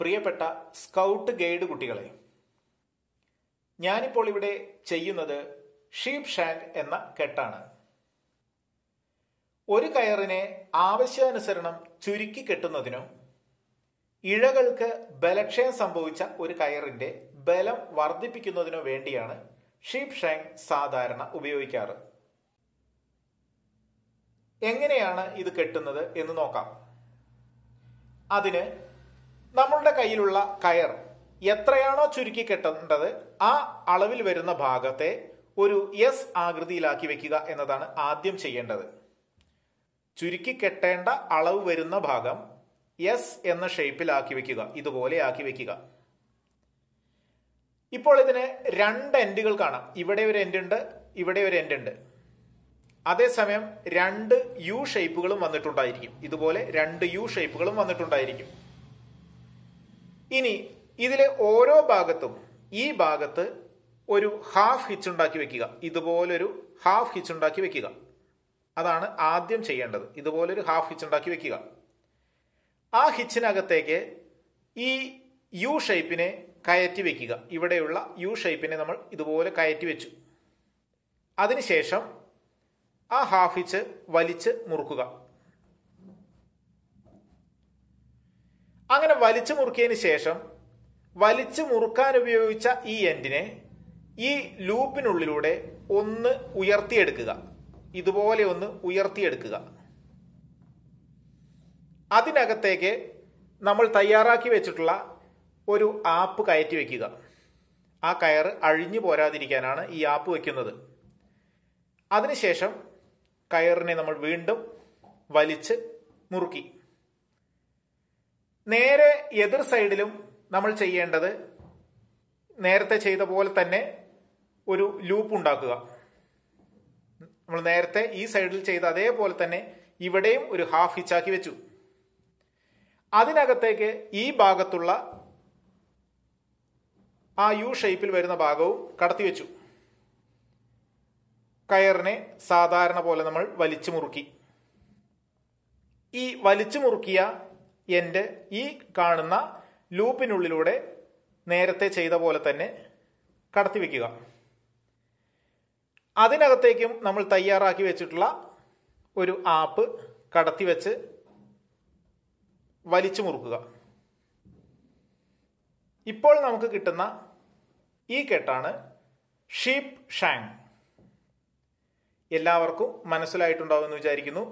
പ്രിയപ്പെട്ട scout guide കുട്ടികളെ ഞാനിപ്പോൾ ഇവിടെ ചെയ്യുന്നത് ഷീപ് ഷാങ്ക് എന്ന കെട്ടാണ് ഒരു കയറിനെ ആവശ്യാനുസരണം ചുരുക്കി കെട്ടുന്നതിനും ഇഴകൾക്ക് ബലക്ഷയം സംഭവിച്ച ഒരു കയറിന്റെ ബലം വർദ്ധിപ്പിക്കുന്നതിനു വേണ്ടിയാണ് ഷീപ് ഷാങ് സാധാരണ ഉപയോഗിക്കാറ് എങ്ങനെയാണ് ഇത് കെട്ടുന്നത് എന്ന് നോക്കാം അതിന് നമ്മളുടെ കയ്യിലുള്ള കയർ എത്രയാണോ ചുരുക്കി കെട്ടേണ്ടത് ആ അളവിൽ വരുന്ന ഭാഗത്തെ ഒരു എസ് ആകൃതിയിലാക്കി വെക്കുക എന്നതാണ് ആദ്യം ചെയ്യേണ്ടത് ചുരുക്കി കെട്ടേണ്ട അളവ് വരുന്ന ഭാഗം എസ് എന്ന ഷേപ്പിലാക്കി വെക്കുക ഇതുപോലെ ആക്കി വെക്കുക ഇപ്പോൾ ഇതിന് രണ്ട് എൻഡുകൾ കാണാം ഇവിടെ ഒരു എൻഡ് ഉണ്ട് ഇവിടെ ഒരു എൻഡ് ഉണ്ട് അതേസമയം രണ്ട് യു ഷേപ്പുകളും വന്നിട്ടുണ്ടായിരിക്കും ഇതുപോലെ രണ്ട് യു ഷേപ്പുകളും വന്നിട്ടുണ്ടായിരിക്കും ഇനി ഇതിലെ ഓരോ ഭാഗത്തും ഈ ഭാഗത്ത് ഒരു ഹാഫ് ഹിച്ച് ഉണ്ടാക്കി വെക്കുക ഇതുപോലൊരു ഹാഫ് ഹിച്ച് ഉണ്ടാക്കി വെക്കുക അതാണ് ആദ്യം ചെയ്യേണ്ടത് ഇതുപോലൊരു ഹാഫ് ഹിച്ച് ഉണ്ടാക്കി വെക്കുക ആ ഹിച്ചിനകത്തേക്ക് ഈ യു ഷേപ്പിനെ കയറ്റി വെക്കുക ഇവിടെയുള്ള യു ഷേപ്പിനെ നമ്മൾ ഇതുപോലെ കയറ്റി വെച്ചു അതിനുശേഷം ആ ഹാഫ് ഹിച്ച് വലിച്ച് മുറുക്കുക അങ്ങനെ വലിച്ചു മുറുക്കിയതിന് ശേഷം വലിച്ചു മുറുക്കാൻ ഉപയോഗിച്ച ഈ എൻഡിനെ ഈ ലൂപ്പിനുള്ളിലൂടെ ഒന്ന് ഉയർത്തിയെടുക്കുക ഇതുപോലെ ഒന്ന് ഉയർത്തിയെടുക്കുക അതിനകത്തേക്ക് നമ്മൾ തയ്യാറാക്കി വെച്ചിട്ടുള്ള ഒരു ആപ്പ് കയറ്റി വയ്ക്കുക ആ കയർ അഴിഞ്ഞു പോരാതിരിക്കാനാണ് ഈ ആപ്പ് വയ്ക്കുന്നത് അതിനുശേഷം കയറിനെ നമ്മൾ വീണ്ടും വലിച്ച് മുറുക്കി നേരെ എതിർ സൈഡിലും നമ്മൾ ചെയ്യേണ്ടത് നേരത്തെ ചെയ്ത പോലെ തന്നെ ഒരു ലൂപ്പ് ഉണ്ടാക്കുക നമ്മൾ നേരത്തെ ഈ സൈഡിൽ ചെയ്ത അതേപോലെ തന്നെ ഇവിടെയും ഒരു ഹാഫ് ഹിച്ചാക്കി വെച്ചു അതിനകത്തേക്ക് ഈ ഭാഗത്തുള്ള ആ യു ഷേപ്പിൽ വരുന്ന ഭാഗവും കടത്തി വെച്ചു കയറിനെ സാധാരണ പോലെ നമ്മൾ വലിച്ചു മുറുക്കി ഈ വലിച്ചു മുറുക്കിയ എൻ്റെ ഈ കാണുന്ന ലൂപ്പിനുള്ളിലൂടെ നേരത്തെ ചെയ്ത പോലെ തന്നെ കടത്തിവെക്കുക അതിനകത്തേക്കും നമ്മൾ തയ്യാറാക്കി വെച്ചിട്ടുള്ള ഒരു ആപ്പ് കടത്തി വെച്ച് വലിച്ചു മുറുക്കുക ഇപ്പോൾ നമുക്ക് കിട്ടുന്ന ഈ കെട്ടാണ് ഷീപ്പ് ഷാങ് എല്ലാവർക്കും മനസ്സിലായിട്ടുണ്ടാവുമെന്ന് വിചാരിക്കുന്നു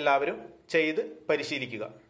എല്ലാവരും ചെയ്ത് പരിശീലിക്കുക